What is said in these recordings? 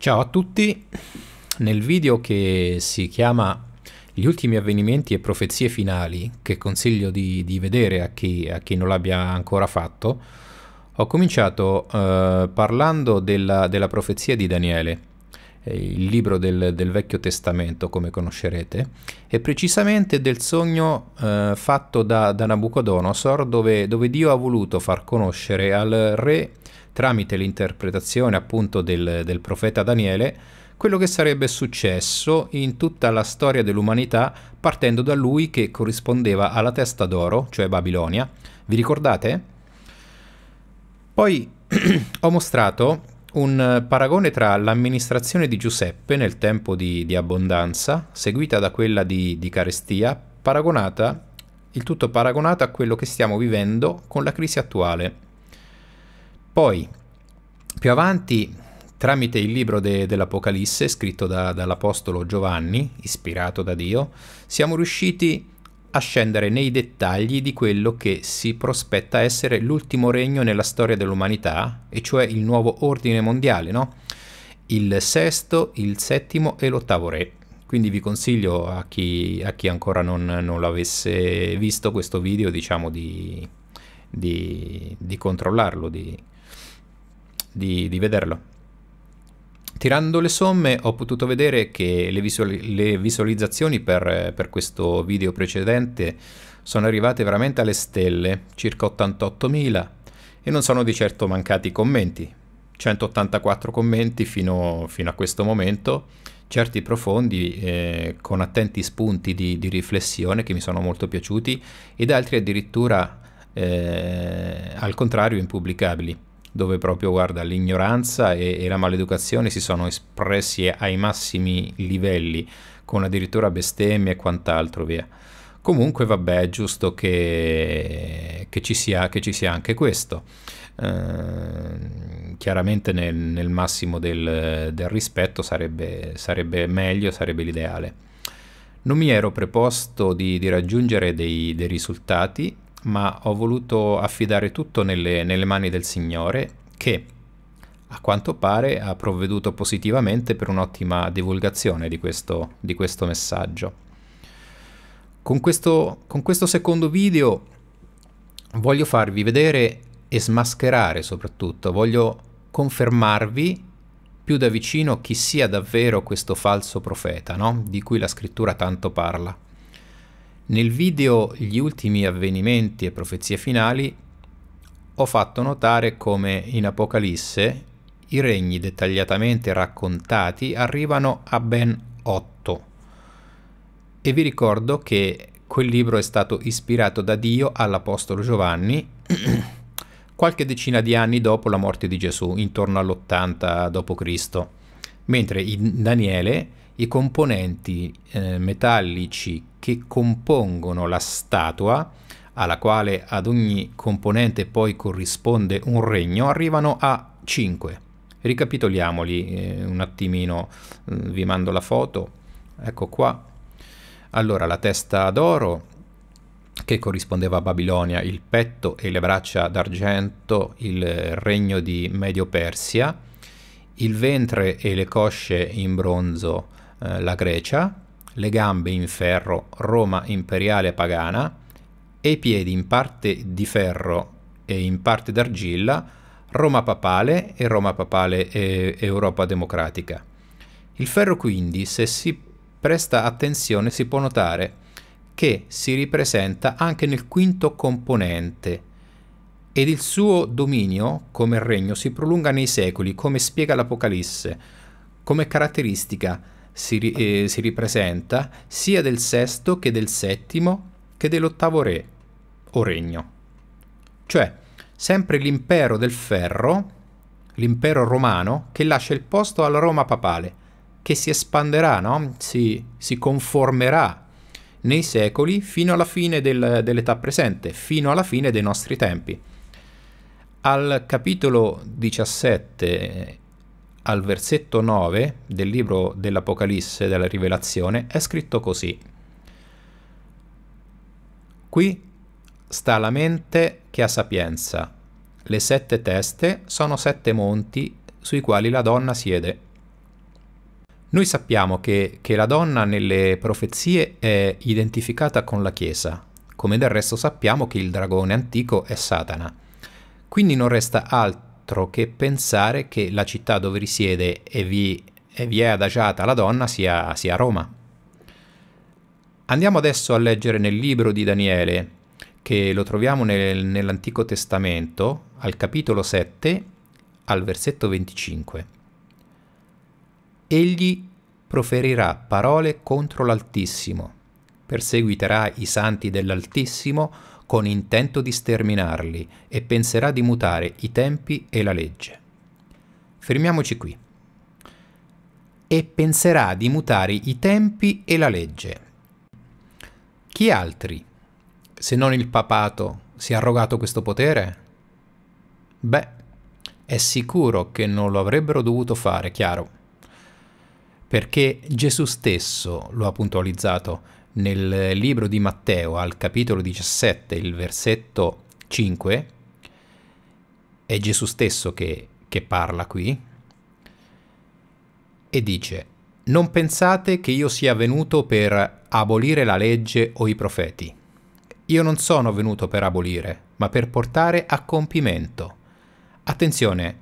Ciao a tutti, nel video che si chiama Gli ultimi avvenimenti e profezie finali, che consiglio di, di vedere a chi, a chi, non l'abbia ancora fatto, ho cominciato eh, parlando della, della, profezia di Daniele, eh, il libro del, del, Vecchio Testamento come conoscerete, e precisamente del sogno eh, fatto da, da Nabucodonosor dove, dove Dio ha voluto far conoscere al re tramite l'interpretazione appunto del, del profeta Daniele, quello che sarebbe successo in tutta la storia dell'umanità partendo da lui che corrispondeva alla testa d'oro, cioè Babilonia. Vi ricordate? Poi ho mostrato un paragone tra l'amministrazione di Giuseppe nel tempo di, di abbondanza, seguita da quella di, di carestia, paragonata, il tutto paragonato a quello che stiamo vivendo con la crisi attuale. Poi, più avanti, tramite il libro de, dell'Apocalisse, scritto da, dall'Apostolo Giovanni, ispirato da Dio, siamo riusciti a scendere nei dettagli di quello che si prospetta essere l'ultimo regno nella storia dell'umanità, e cioè il nuovo ordine mondiale, no? Il sesto, il settimo e l'ottavo re. Quindi vi consiglio a chi, a chi ancora non, non, l'avesse visto questo video, diciamo, di, di, di controllarlo, di, di, di vederlo. Tirando le somme ho potuto vedere che le, visuali- le visualizzazioni per, per questo video precedente sono arrivate veramente alle stelle, circa 88.000, e non sono di certo mancati i commenti. 184 commenti fino, fino, a questo momento, certi profondi eh, con attenti spunti di, di, riflessione che mi sono molto piaciuti ed altri addirittura eh, al contrario impubblicabili dove proprio guarda, l'ignoranza e, e la maleducazione si sono espressi ai massimi livelli, con addirittura bestemmie e quant'altro via. Comunque vabbè, è giusto che, che, ci, sia, che ci, sia, anche questo. Eh, chiaramente nel, nel massimo del, del rispetto sarebbe, sarebbe, meglio, sarebbe l'ideale. Non mi ero preposto di, di raggiungere dei, dei risultati ma ho voluto affidare tutto nelle, nelle mani del Signore che, a quanto pare, ha provveduto positivamente per un'ottima divulgazione di questo, di questo messaggio. Con questo, con questo secondo video voglio farvi vedere e smascherare soprattutto, voglio confermarvi più da vicino chi sia davvero questo falso profeta, no? di cui la scrittura tanto parla. Nel video Gli ultimi avvenimenti e profezie finali ho fatto notare come in Apocalisse i regni dettagliatamente raccontati arrivano a ben otto. E vi ricordo che quel libro è stato ispirato da Dio all'Apostolo Giovanni qualche decina di anni dopo la morte di Gesù, intorno all'80 d.C., mentre in Daniele i componenti eh, metallici che compongono la statua, alla quale ad ogni componente poi corrisponde un regno, arrivano a 5. Ricapitoliamoli eh, un attimino, eh, vi mando la foto, ecco qua. Allora, la testa d'oro, che corrispondeva a Babilonia, il petto e le braccia d'argento, il regno di Medio Persia, il ventre e le cosce in bronzo, eh, la Grecia, le gambe in ferro Roma imperiale pagana e i piedi in parte di ferro e in parte d'argilla Roma papale e Roma papale e Europa democratica. Il ferro quindi, se si presta attenzione, si può notare che si ripresenta anche nel quinto componente ed il suo dominio come regno si prolunga nei secoli, come spiega l'Apocalisse, come caratteristica si, ri- eh, ah. si ripresenta sia del sesto che del settimo che dell'ottavo re o regno. Cioè, sempre l'impero del ferro, l'impero romano, che lascia il posto alla Roma papale, che si espanderà, no? si, si conformerà nei secoli fino alla fine del, dell'età presente, fino alla fine dei nostri tempi. Al capitolo 17 al versetto 9 del libro dell'Apocalisse, della Rivelazione, è scritto così. Qui sta la mente che ha sapienza. Le sette teste sono sette monti sui quali la donna siede. Noi sappiamo che, che la donna nelle profezie è identificata con la Chiesa, come del resto sappiamo che il dragone antico è Satana. Quindi non resta altro altro che pensare che la città dove risiede e vi, e vi è adagiata la donna sia, sia Roma. Andiamo adesso a leggere nel libro di Daniele, che lo troviamo nel, nell'Antico Testamento, al capitolo 7, al versetto 25. Egli proferirà parole contro l'Altissimo, perseguiterà i santi dell'Altissimo, con intento di sterminarli e penserà di mutare i tempi e la legge. Fermiamoci qui. E penserà di mutare i tempi e la legge. Chi altri, se non il papato, si è arrogato questo potere? Beh, è sicuro che non lo avrebbero dovuto fare, chiaro. Perché Gesù stesso lo ha puntualizzato nel libro di Matteo al capitolo 17, il versetto 5, è Gesù stesso che, che parla qui e dice, non pensate che io sia venuto per abolire la legge o i profeti. Io non sono venuto per abolire, ma per portare a compimento. Attenzione,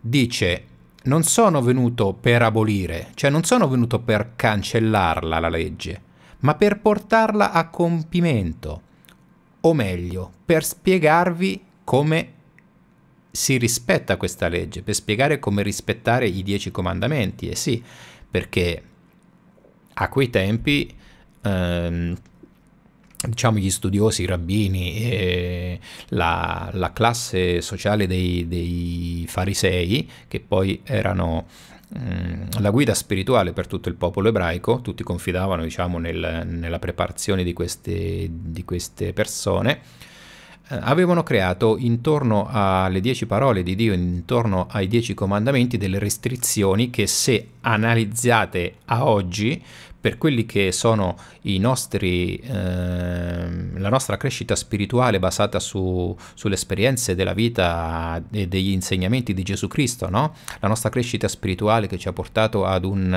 dice, non sono venuto per abolire, cioè non sono venuto per cancellarla la legge ma per portarla a compimento, o meglio, per spiegarvi come si rispetta questa legge, per spiegare come rispettare i dieci comandamenti. E sì, perché a quei tempi, ehm, diciamo, gli studiosi, i rabbini e la, la classe sociale dei, dei farisei, che poi erano Mm, la guida spirituale per tutto il popolo ebraico, tutti confidavano diciamo, nel, nella preparazione di queste, di queste persone, eh, avevano creato intorno alle dieci parole di Dio, intorno ai dieci comandamenti, delle restrizioni che se analizzate a oggi per quelli che sono i nostri, eh, la nostra crescita spirituale basata su, sulle esperienze della vita e degli insegnamenti di Gesù Cristo, no? la nostra crescita spirituale che ci ha portato ad, un,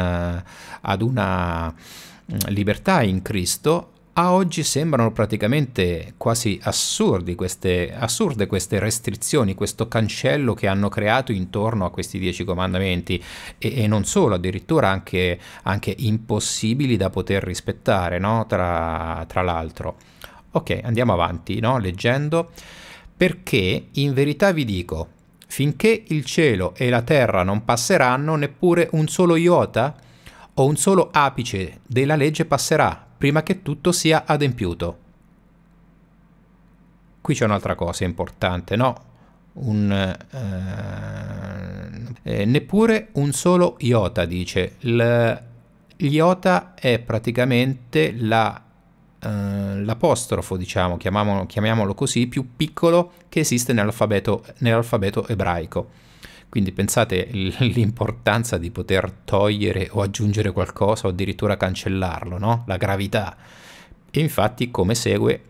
ad una mm, libertà in Cristo, a oggi sembrano praticamente quasi assurdi queste, assurde queste restrizioni, questo cancello che hanno creato intorno a questi dieci comandamenti e, e non solo, addirittura anche, anche, impossibili da poter rispettare, no? tra, tra l'altro. Ok, andiamo avanti, no? leggendo. Perché in verità vi dico, finché il cielo e la terra non passeranno, neppure un solo iota o un solo apice della legge passerà prima che tutto sia adempiuto. Qui c'è un'altra cosa importante, no? Un, eh, eh neppure un solo iota, dice. L, l'iota è praticamente la eh, l'apostrofo, diciamo, chiamiamolo, chiamiamolo, così, più piccolo che esiste nell'alfabeto, nell'alfabeto ebraico. Quindi pensate l'importanza di poter togliere o aggiungere qualcosa o addirittura cancellarlo, no? la gravità. E infatti come segue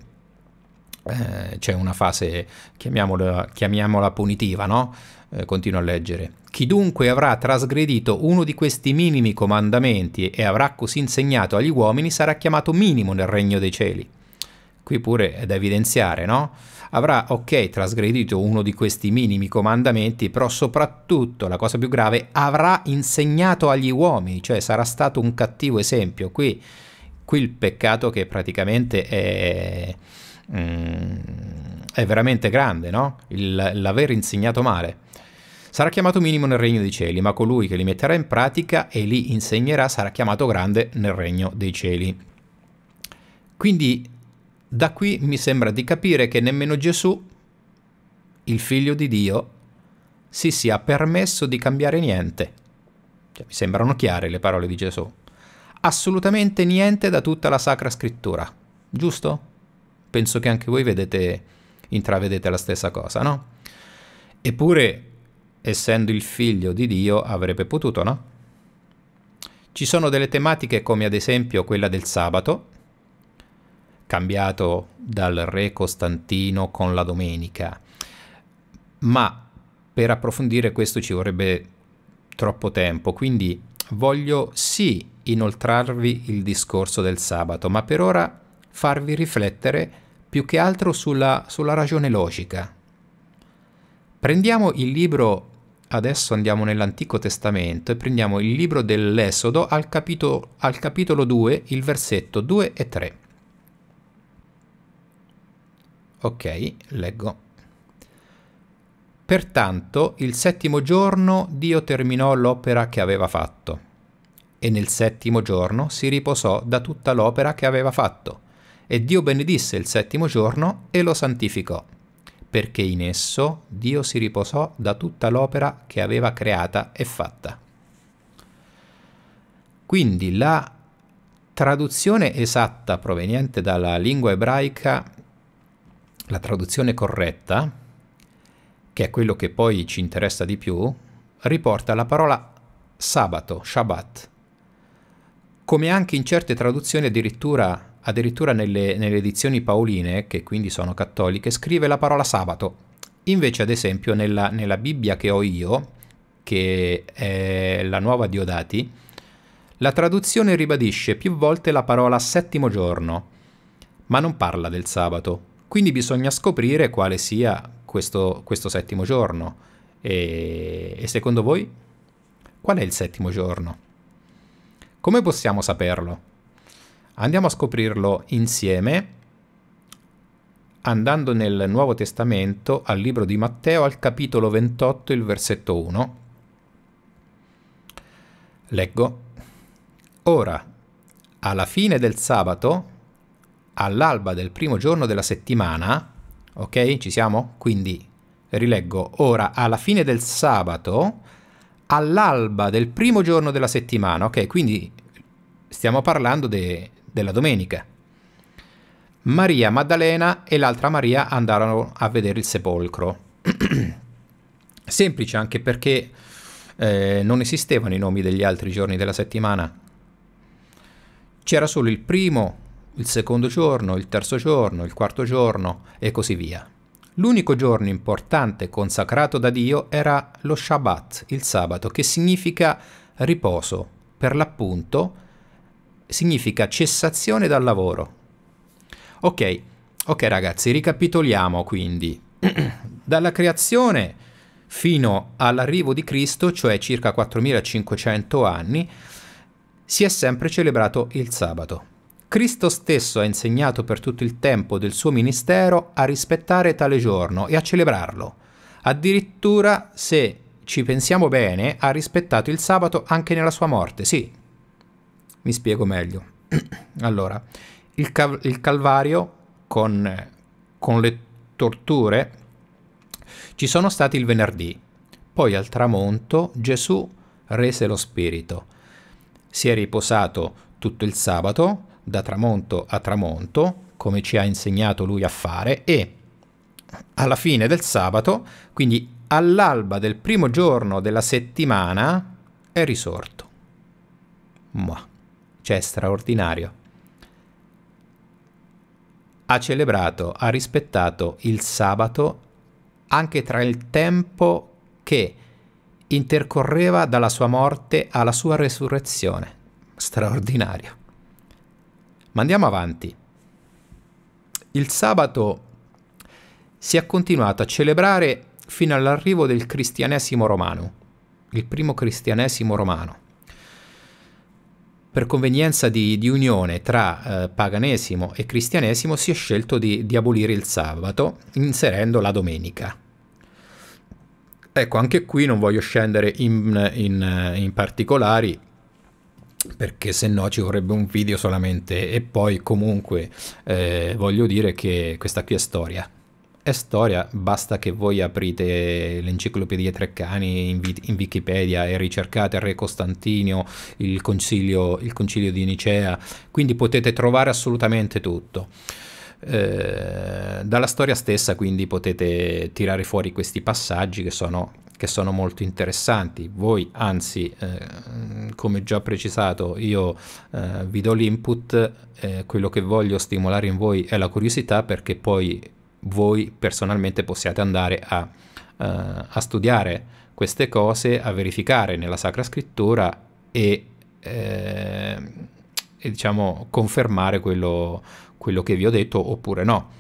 eh, c'è una fase, chiamiamola, chiamiamola punitiva, no? eh, continuo a leggere. Chi dunque avrà trasgredito uno di questi minimi comandamenti e avrà così insegnato agli uomini sarà chiamato minimo nel regno dei cieli. Qui pure è da evidenziare, no? avrà ok trasgredito uno di questi minimi comandamenti, però soprattutto la cosa più grave avrà insegnato agli uomini, cioè sarà stato un cattivo esempio. Qui, qui il peccato che praticamente è, mm, è veramente grande, no? Il, l'aver insegnato male. Sarà chiamato minimo nel regno dei cieli, ma colui che li metterà in pratica e li insegnerà sarà chiamato grande nel regno dei cieli. Quindi da qui mi sembra di capire che nemmeno Gesù, il figlio di Dio, si sia permesso di cambiare niente. Cioè, mi sembrano chiare le parole di Gesù. Assolutamente niente da tutta la Sacra Scrittura, giusto? Penso che anche voi vedete, intravedete la stessa cosa, no? Eppure, essendo il figlio di Dio, avrebbe potuto, no? Ci sono delle tematiche come ad esempio quella del sabato, cambiato dal re Costantino con la domenica, ma per approfondire questo ci vorrebbe troppo tempo, quindi voglio sì inoltrarvi il discorso del sabato, ma per ora farvi riflettere più che altro sulla, sulla ragione logica. Prendiamo il libro, adesso andiamo nell'Antico Testamento e prendiamo il libro dell'Esodo al, capito, al capitolo 2, il versetto 2 e 3. Ok, leggo. Pertanto il settimo giorno Dio terminò l'opera che aveva fatto e nel settimo giorno si riposò da tutta l'opera che aveva fatto e Dio benedisse il settimo giorno e lo santificò perché in esso Dio si riposò da tutta l'opera che aveva creata e fatta. Quindi la traduzione esatta proveniente dalla lingua ebraica la traduzione corretta, che è quello che poi ci interessa di più, riporta la parola sabato, Shabbat, come anche in certe traduzioni addirittura, addirittura nelle, nelle edizioni paoline, che quindi sono cattoliche, scrive la parola sabato. Invece, ad esempio, nella, nella Bibbia che ho io, che è la nuova Diodati, la traduzione ribadisce più volte la parola settimo giorno, ma non parla del sabato, quindi bisogna scoprire quale sia questo, questo settimo giorno. E, e secondo voi? Qual è il settimo giorno? Come possiamo saperlo? Andiamo a scoprirlo insieme andando nel Nuovo Testamento al libro di Matteo al capitolo 28, il versetto 1. Leggo. Ora, alla fine del sabato, all'alba del primo giorno della settimana, ok? Ci siamo? Quindi rileggo, ora alla fine del sabato, all'alba del primo giorno della settimana, ok? Quindi stiamo parlando de, della domenica. Maria Maddalena e l'altra Maria andarono a vedere il sepolcro. Semplice anche perché eh, non esistevano i nomi degli altri giorni della settimana. C'era solo il primo il secondo giorno, il terzo giorno, il quarto giorno e così via. L'unico giorno importante consacrato da Dio era lo Shabbat, il sabato, che significa riposo, per l'appunto significa cessazione dal lavoro. Ok, ok ragazzi, ricapitoliamo quindi. Dalla creazione fino all'arrivo di Cristo, cioè circa 4500 anni, si è sempre celebrato il sabato. Cristo stesso ha insegnato per tutto il tempo del suo ministero a rispettare tale giorno e a celebrarlo. Addirittura, se ci pensiamo bene, ha rispettato il sabato anche nella sua morte, sì. Mi spiego meglio. allora, il, cal il Calvario con, con le torture ci sono stati il venerdì, poi al tramonto Gesù rese lo spirito. Si è riposato tutto il sabato, da tramonto a tramonto, come ci ha insegnato lui a fare, e alla fine del sabato, quindi all'alba del primo giorno della settimana, è risorto. Ma, cioè straordinario. Ha celebrato, ha rispettato il sabato anche tra il tempo che intercorreva dalla sua morte alla sua resurrezione. Straordinario. Ma andiamo avanti. Il sabato si è continuato a celebrare fino all'arrivo del cristianesimo romano, il primo cristianesimo romano. Per convenienza di, di unione tra eh, paganesimo e cristianesimo si è scelto di, di abolire il sabato inserendo la domenica. Ecco, anche qui non voglio scendere in, in, in particolari, perché se no ci vorrebbe un video solamente e poi comunque eh, voglio dire che questa qui è storia è storia, basta che voi aprite l'enciclopedia Treccani in, in, Wikipedia e ricercate Re Costantinio, il concilio, il concilio di Nicea, quindi potete trovare assolutamente tutto. Eh, dalla storia stessa quindi potete tirare fuori questi passaggi che sono che sono molto interessanti. Voi, anzi, eh, come già precisato, io eh, vi do l'input, eh, quello che voglio stimolare in voi è la curiosità perché poi voi personalmente possiate andare a, eh, a studiare queste cose, a verificare nella Sacra Scrittura e, eh, e diciamo confermare quello, quello che vi ho detto oppure no.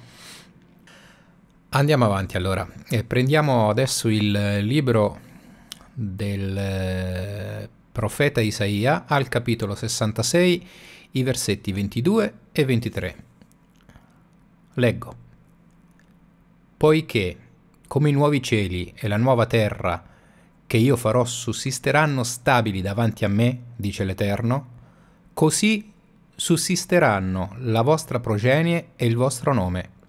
Andiamo avanti allora e eh, prendiamo adesso il libro del eh, profeta Isaia al capitolo 66, i versetti 22 e 23. Leggo. Poiché, come i nuovi cieli e la nuova terra che io farò sussisteranno stabili davanti a me, dice l'Eterno, così sussisteranno la vostra progenie e il vostro nome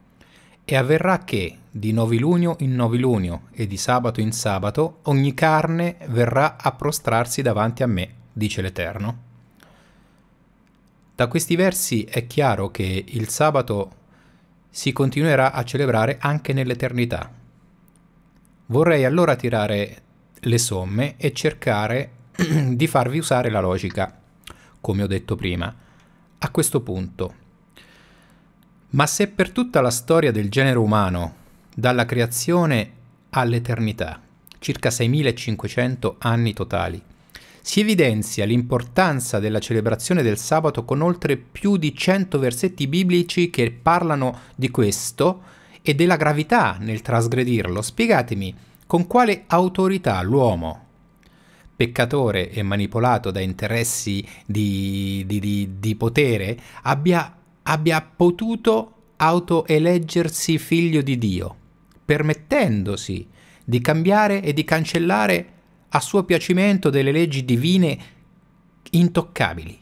e avverrà che di novilunio in novilunio e di sabato in sabato ogni carne verrà a prostrarsi davanti a me, dice l'Eterno. Da questi versi è chiaro che il sabato si continuerà a celebrare anche nell'eternità. Vorrei allora tirare le somme e cercare di farvi usare la logica, come ho detto prima. A questo punto, ma se per tutta la storia del genere umano, dalla creazione all'eternità, circa 6500 anni totali, si evidenzia l'importanza della celebrazione del sabato con oltre più di 100 versetti biblici che parlano di questo e della gravità nel trasgredirlo. Spiegatemi con quale autorità l'uomo, peccatore e manipolato da interessi di, di, di, di potere, abbia abbia potuto autoeleggersi figlio di Dio, permettendosi di cambiare e di cancellare a suo piacimento delle leggi divine intoccabili.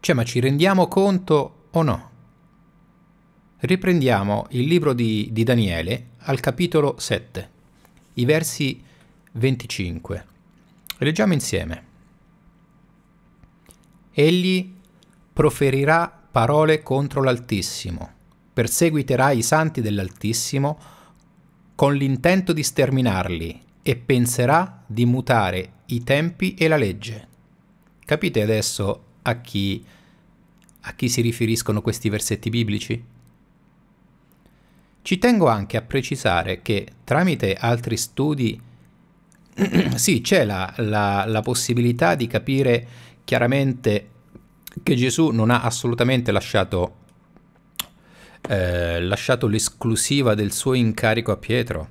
Cioè, ma ci rendiamo conto o no? Riprendiamo il libro di, di Daniele al capitolo 7, i versi 25. Leggiamo insieme. Egli proferirà parole contro l'Altissimo, perseguiterà i santi dell'Altissimo con l'intento di sterminarli e penserà di mutare i tempi e la legge. Capite adesso a chi, a chi si riferiscono questi versetti biblici? Ci tengo anche a precisare che tramite altri studi sì, c'è la, la, la possibilità di capire chiaramente che Gesù non ha assolutamente lasciato, eh, lasciato l'esclusiva del suo incarico a Pietro.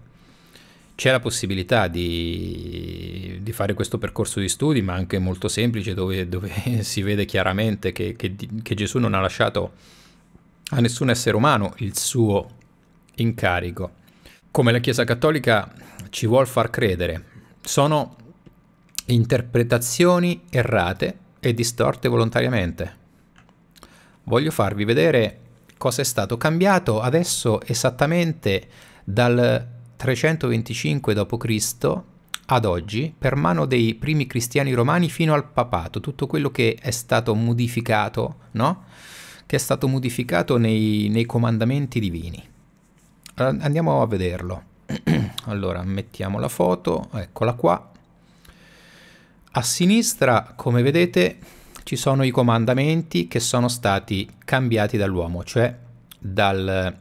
C'è la possibilità di, di, fare questo percorso di studi, ma anche molto semplice, dove, dove si vede chiaramente che, che, che Gesù non ha lasciato a nessun essere umano il suo incarico. Come la Chiesa Cattolica ci vuol far credere, sono interpretazioni errate e distorte volontariamente. Voglio farvi vedere cosa è stato cambiato adesso esattamente dal 325 d.C. ad oggi per mano dei primi cristiani romani fino al papato, tutto quello che è stato modificato, no? Che è stato modificato nei, nei comandamenti divini. Andiamo a vederlo. allora, mettiamo la foto, eccola qua. A sinistra, come vedete, ci sono i comandamenti che sono stati cambiati dall'uomo, cioè dal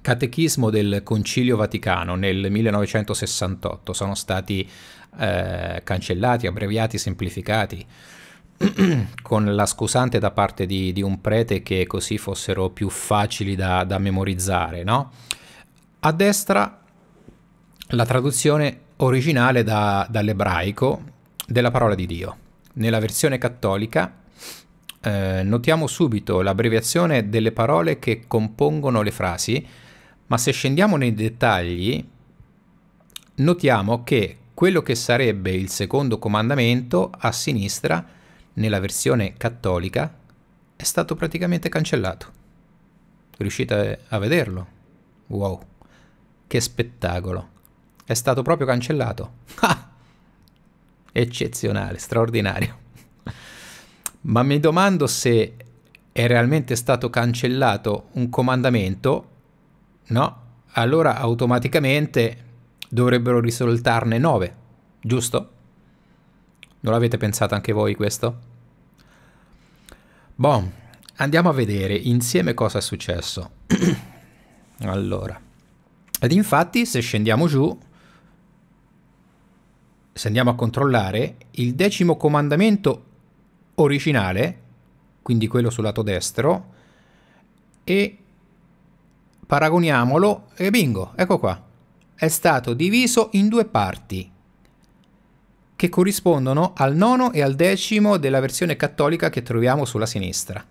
catechismo del Concilio Vaticano nel 1968. Sono stati eh, cancellati, abbreviati, semplificati, con la scusante da parte di, di, un prete che così fossero più facili da, da memorizzare. No? A destra la traduzione originale da, dall'ebraico della parola di Dio. Nella versione cattolica eh, notiamo subito l'abbreviazione delle parole che compongono le frasi, ma se scendiamo nei dettagli notiamo che quello che sarebbe il secondo comandamento a sinistra nella versione cattolica è stato praticamente cancellato. Riuscite a vederlo? Wow, che spettacolo! È stato proprio cancellato. Ah, eccezionale, straordinario. Ma mi domando se è realmente stato cancellato un comandamento, no? Allora automaticamente dovrebbero risultarne 9, giusto? Non l'avete pensato anche voi questo? Bon, andiamo a vedere insieme cosa è successo. allora, ed infatti se scendiamo giù se andiamo a controllare, il decimo comandamento originale, quindi quello sul lato destro, e paragoniamolo, e bingo, ecco qua, è stato diviso in due parti, che corrispondono al nono e al decimo della versione cattolica che troviamo sulla sinistra.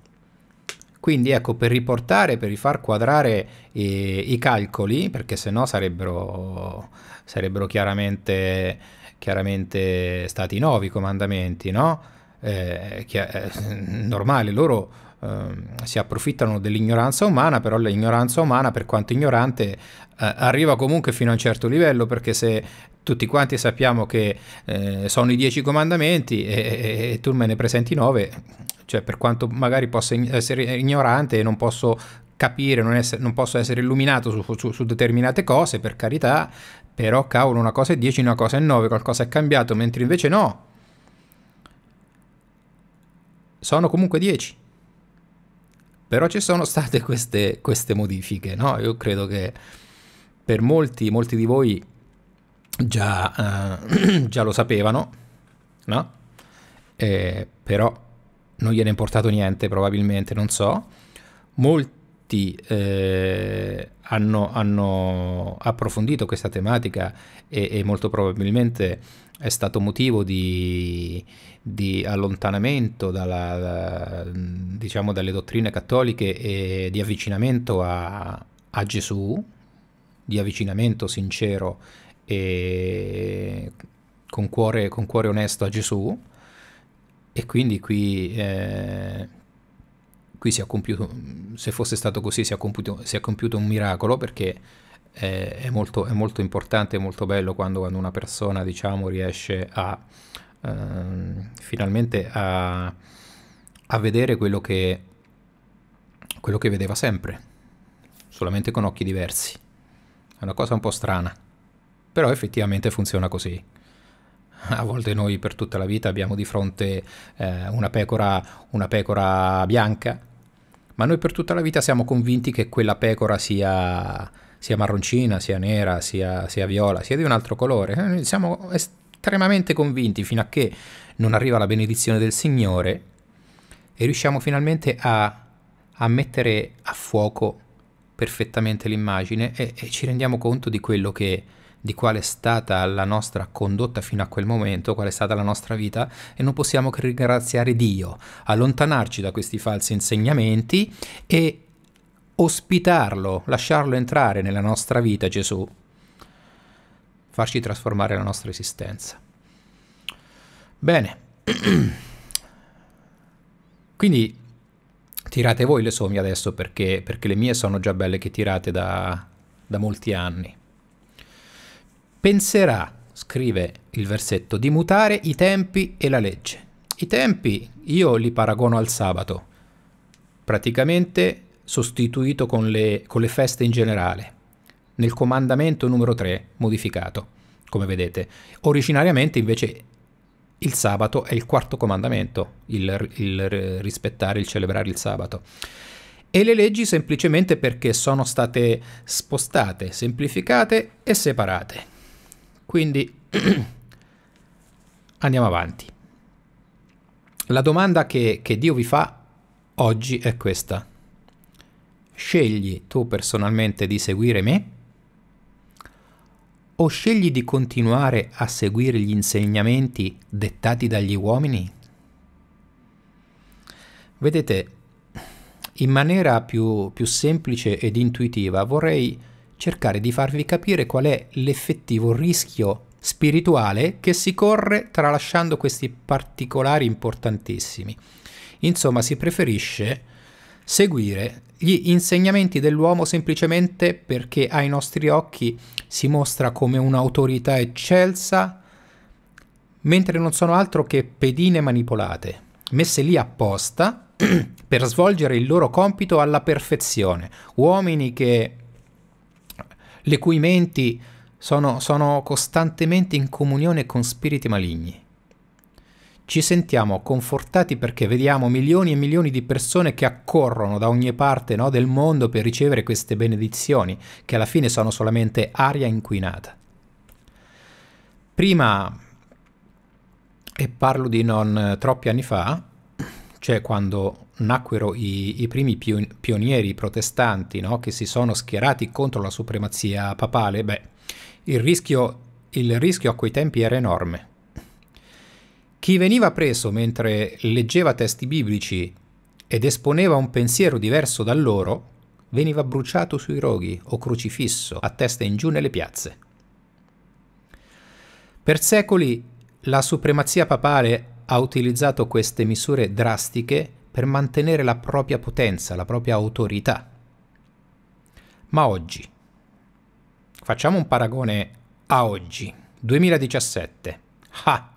Quindi ecco, per riportare, per rifar quadrare i, eh, i calcoli, perché sennò sarebbero, sarebbero chiaramente, chiaramente stati nuovi i comandamenti, no? Eh, è eh, normale, loro eh, si approfittano dell'ignoranza umana, però l'ignoranza umana, per quanto ignorante, eh, arriva comunque fino a un certo livello, perché se tutti quanti sappiamo che eh, sono i dieci comandamenti e, e, e tu me ne presenti nove, cioè, per quanto magari possa essere ignorante e non posso capire, non, essere, non posso essere illuminato su, su, su determinate cose, per carità, però cavolo, una cosa è 10, una cosa è 9, qualcosa è cambiato, mentre invece no. Sono comunque 10 però ci sono state queste, queste modifiche, no? Io credo che per molti, molti di voi già, eh, già lo sapevano, no? Eh, però non gliene è importato niente probabilmente, non so. Molti eh, hanno, hanno, approfondito questa tematica e, e, molto probabilmente è stato motivo di, di allontanamento dalla, diciamo, dalle dottrine cattoliche e di avvicinamento a, a Gesù, di avvicinamento sincero e con cuore, con cuore onesto a Gesù e quindi qui, eh, qui si è compiuto, se fosse stato così, si è compiuto, si è compiuto un miracolo perché eh, è, molto, è, molto, importante, è molto bello quando, quando una persona, diciamo, riesce a ehm, finalmente a, a, vedere quello che, quello che vedeva sempre, solamente con occhi diversi. È una cosa un po' strana, però effettivamente funziona così a volte noi per tutta la vita abbiamo di fronte eh, una, pecora, una pecora bianca, ma noi per tutta la vita siamo convinti che quella pecora sia, sia marroncina, sia nera, sia, sia, viola, sia di un altro colore. Eh, noi siamo estremamente convinti fino a che non arriva la benedizione del Signore e riusciamo finalmente a, a mettere a fuoco perfettamente l'immagine e, e ci rendiamo conto di quello che di quale è stata la nostra condotta fino a quel momento, qual è stata la nostra vita e non possiamo che ringraziare Dio, allontanarci da questi falsi insegnamenti e ospitarlo, lasciarlo entrare nella nostra vita Gesù, farci trasformare la nostra esistenza. Bene, quindi tirate voi le somme adesso perché, perché, le mie sono già belle che tirate da, da molti anni penserà, scrive il versetto, di mutare i tempi e la legge. I tempi io li paragono al sabato, praticamente sostituito con le, con le feste in generale, nel comandamento numero 3 modificato, come vedete. Originariamente invece il sabato è il quarto comandamento, il, il rispettare, il celebrare il sabato e le leggi semplicemente perché sono state spostate, semplificate e separate. Quindi andiamo avanti. La domanda che, che Dio vi fa oggi è questa. Scegli tu personalmente di seguire me? O scegli di continuare a seguire gli insegnamenti dettati dagli uomini? Vedete, in maniera più, più semplice ed intuitiva vorrei cercare di farvi capire qual è l'effettivo rischio spirituale che si corre tralasciando questi particolari importantissimi. Insomma, si preferisce seguire gli insegnamenti dell'uomo semplicemente perché ai nostri occhi si mostra come un'autorità eccelsa, mentre non sono altro che pedine manipolate, messe lì apposta per svolgere il loro compito alla perfezione, uomini che le cui menti sono, sono costantemente in comunione con spiriti maligni. Ci sentiamo confortati perché vediamo milioni e milioni di persone che accorrono da ogni parte no, del mondo per ricevere queste benedizioni, che alla fine sono solamente aria inquinata. Prima, e parlo di non troppi anni fa, cioè quando nacquero i, i primi pionieri protestanti no? che si sono schierati contro la supremazia papale, beh, il rischio, il rischio a quei tempi era enorme. Chi veniva preso mentre leggeva testi biblici ed esponeva un pensiero diverso da loro, veniva bruciato sui roghi o crocifisso a testa in giù nelle piazze. Per secoli la supremazia papale ha utilizzato queste misure drastiche per mantenere la propria potenza, la propria autorità. Ma oggi, facciamo un paragone a oggi, 2017. Ah,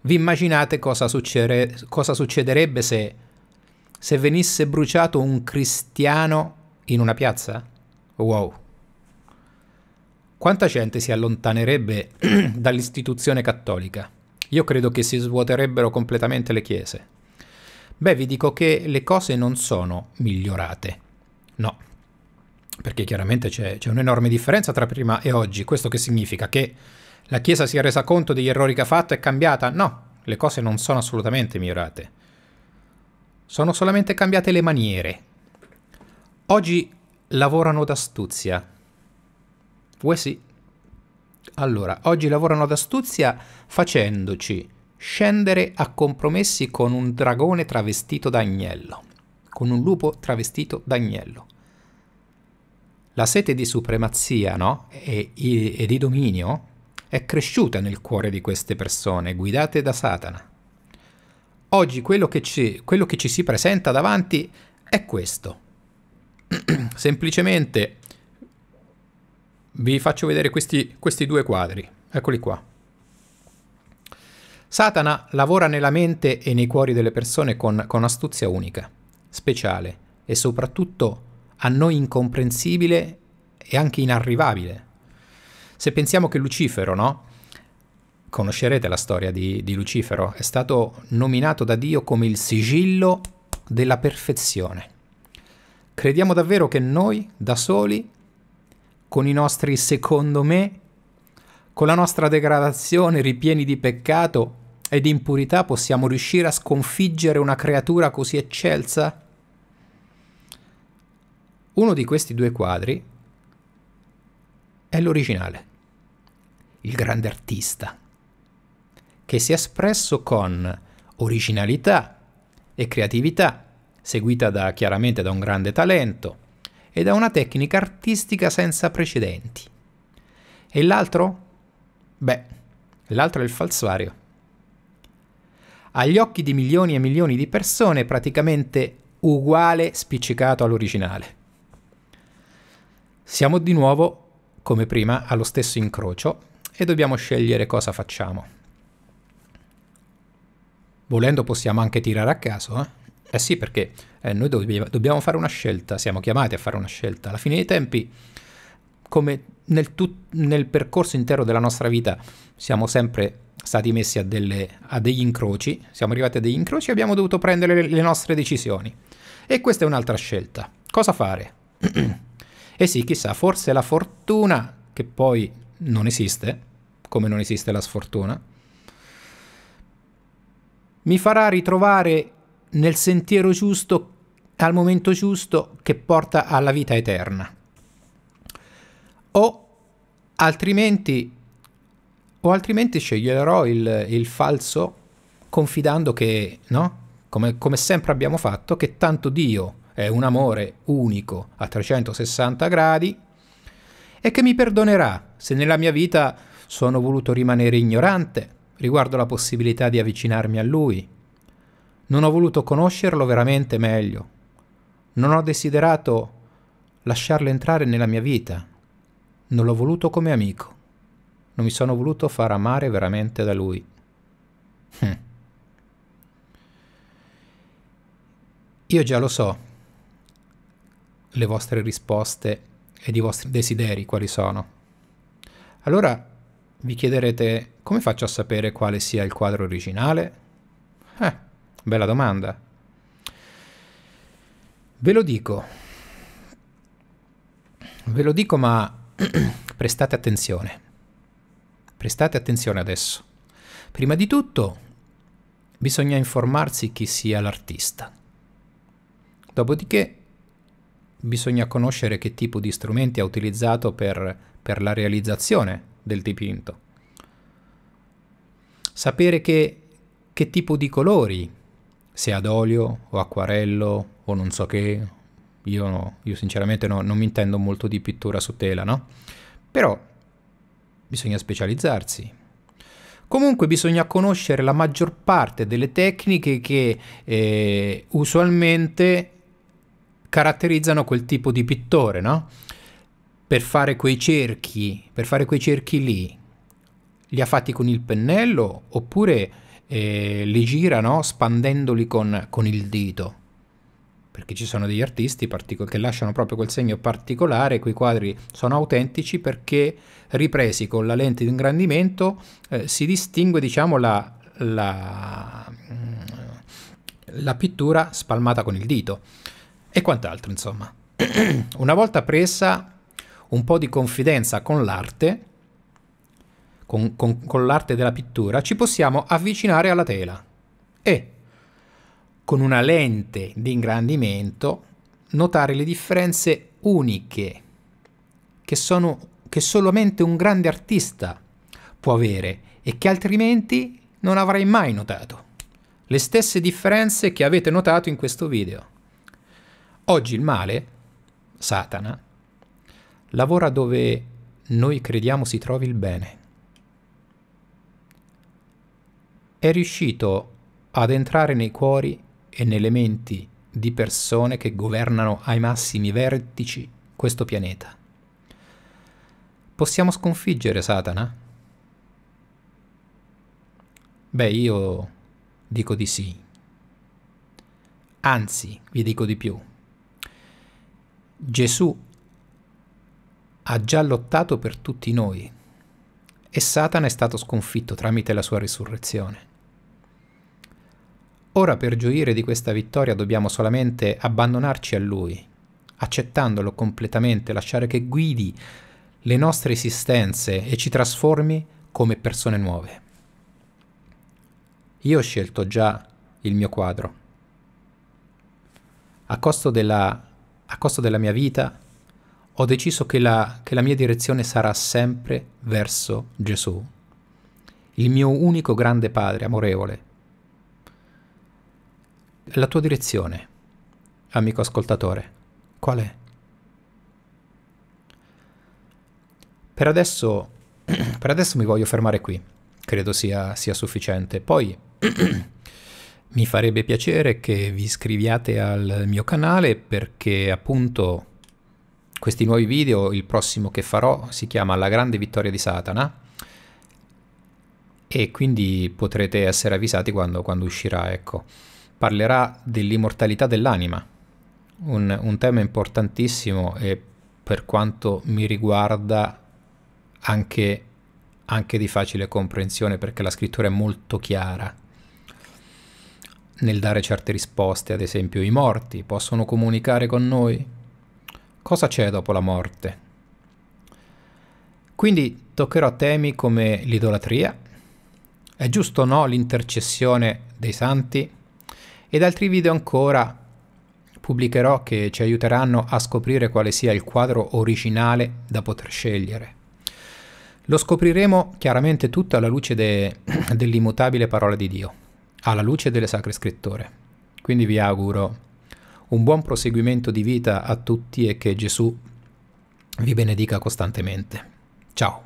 vi immaginate cosa, succede, cosa succederebbe se, se venisse bruciato un cristiano in una piazza? Wow. Quanta gente si allontanerebbe dall'istituzione cattolica? Io credo che si svuoterebbero completamente le chiese. Beh, vi dico che le cose non sono migliorate. No, perché chiaramente c'è, un'enorme differenza tra prima e oggi. Questo che significa? Che la Chiesa si è resa conto degli errori che ha fatto e è cambiata? No, le cose non sono assolutamente migliorate. Sono solamente cambiate le maniere. Oggi lavorano d'astuzia. Uè sì. Allora, oggi lavorano d'astuzia facendoci scendere a compromessi con un dragone travestito da agnello, con un lupo travestito da agnello. La sete di supremazia no? e, e, e di dominio è cresciuta nel cuore di queste persone, guidate da Satana. Oggi quello che ci, quello che ci si presenta davanti è questo. Semplicemente vi faccio vedere questi, questi due quadri. Eccoli qua. Satana lavora nella mente e nei cuori delle persone con, con astuzia unica, speciale e soprattutto a noi incomprensibile e anche inarrivabile. Se pensiamo che Lucifero, no? Conoscerete la storia di, di Lucifero, è stato nominato da Dio come il sigillo della perfezione. Crediamo davvero che noi, da soli, con i nostri secondo me, con la nostra degradazione ripieni di peccato, ed impurità possiamo riuscire a sconfiggere una creatura così eccelsa? Uno di questi due quadri è l'originale, il grande artista, che si è espresso con originalità e creatività, seguita da, chiaramente da un grande talento e da una tecnica artistica senza precedenti. E l'altro? Beh, l'altro è il falsario agli occhi di milioni e milioni di persone praticamente uguale spiccicato all'originale. Siamo di nuovo, come prima, allo stesso incrocio e dobbiamo scegliere cosa facciamo. Volendo possiamo anche tirare a caso, eh? Eh sì, perché eh, noi dobbiamo fare una scelta, siamo chiamati a fare una scelta. Alla fine dei tempi, come nel, nel percorso intero della nostra vita, siamo sempre stati messi a, delle, a, degli incroci, siamo arrivati a degli incroci e abbiamo dovuto prendere le nostre decisioni. E questa è un'altra scelta. Cosa fare? e eh sì, chissà, forse la fortuna, che poi non esiste, come non esiste la sfortuna, mi farà ritrovare nel sentiero giusto, al momento giusto, che porta alla vita eterna. O altrimenti o altrimenti sceglierò il, il falso confidando che, no? Come, come sempre abbiamo fatto, che tanto Dio è un amore unico a 360 gradi e che mi perdonerà se nella mia vita sono voluto rimanere ignorante riguardo la possibilità di avvicinarmi a Lui. Non ho voluto conoscerlo veramente meglio. Non ho desiderato lasciarlo entrare nella mia vita. Non l'ho voluto come amico. Non mi sono voluto far amare veramente da lui. Hm. Io già lo so, le vostre risposte ed i vostri desideri quali sono. Allora vi chiederete come faccio a sapere quale sia il quadro originale? Eh, bella domanda. Ve lo dico, ve lo dico ma prestate attenzione. Prestate attenzione adesso. Prima di tutto bisogna informarsi chi sia l'artista. Dopodiché bisogna conoscere che tipo di strumenti ha utilizzato per, per la realizzazione del dipinto. Sapere che, che tipo di colori, se ad olio o acquarello o non so che, io, io, sinceramente no, non mi intendo molto di pittura su tela, no? Però bisogna specializzarsi. Comunque bisogna conoscere la maggior parte delle tecniche che eh, usualmente caratterizzano quel tipo di pittore, no? Per fare quei cerchi, per fare quei cerchi lì, li ha fatti con il pennello oppure eh, li gira, no? Spandendoli con, con il dito perché ci sono degli artisti che lasciano proprio quel segno particolare, quei quadri sono autentici perché ripresi con la lente di ingrandimento eh, si distingue diciamo la, la, mm, la pittura spalmata con il dito e quant'altro insomma. Una volta presa un po' di confidenza con l'arte, con, con, con l'arte della pittura, ci possiamo avvicinare alla tela e con una lente di ingrandimento notare le differenze uniche che sono che solamente un grande artista può avere e che altrimenti non avrei mai notato. Le stesse differenze che avete notato in questo video. Oggi il male, Satana, lavora dove noi crediamo si trovi il bene. È riuscito ad entrare nei cuori e nelle menti di persone che governano ai massimi vertici questo pianeta. Possiamo sconfiggere Satana? Beh, io dico di sì. Anzi, vi dico di più. Gesù ha già lottato per tutti noi e Satana è stato sconfitto tramite la sua risurrezione. Ora per gioire di questa vittoria dobbiamo solamente abbandonarci a Lui, accettandolo completamente, lasciare che guidi le nostre esistenze e ci trasformi come persone nuove. Io ho scelto già il mio quadro. A costo della, a costo della mia vita ho deciso che la, che la mia direzione sarà sempre verso Gesù, il mio unico grande Padre amorevole. La tua direzione, amico ascoltatore, qual è? Per adesso, per adesso mi voglio fermare qui, credo sia, sia sufficiente. Poi mi farebbe piacere che vi iscriviate al mio canale perché appunto questi nuovi video, il prossimo che farò si chiama La grande vittoria di Satana e quindi potrete essere avvisati quando, quando uscirà, ecco. Parlerà dell'immortalità dell'anima, un, un tema importantissimo e per quanto mi riguarda anche, anche di facile comprensione perché la scrittura è molto chiara nel dare certe risposte, ad esempio i morti possono comunicare con noi? Cosa c'è dopo la morte? Quindi toccherò temi come l'idolatria, è giusto o no l'intercessione dei santi ed altri video ancora pubblicherò che ci aiuteranno a scoprire quale sia il quadro originale da poter scegliere. Lo scopriremo chiaramente tutto alla luce de- dell'immutabile parola di Dio, alla luce delle sacre scritture. Quindi vi auguro un buon proseguimento di vita a tutti e che Gesù vi benedica costantemente. Ciao!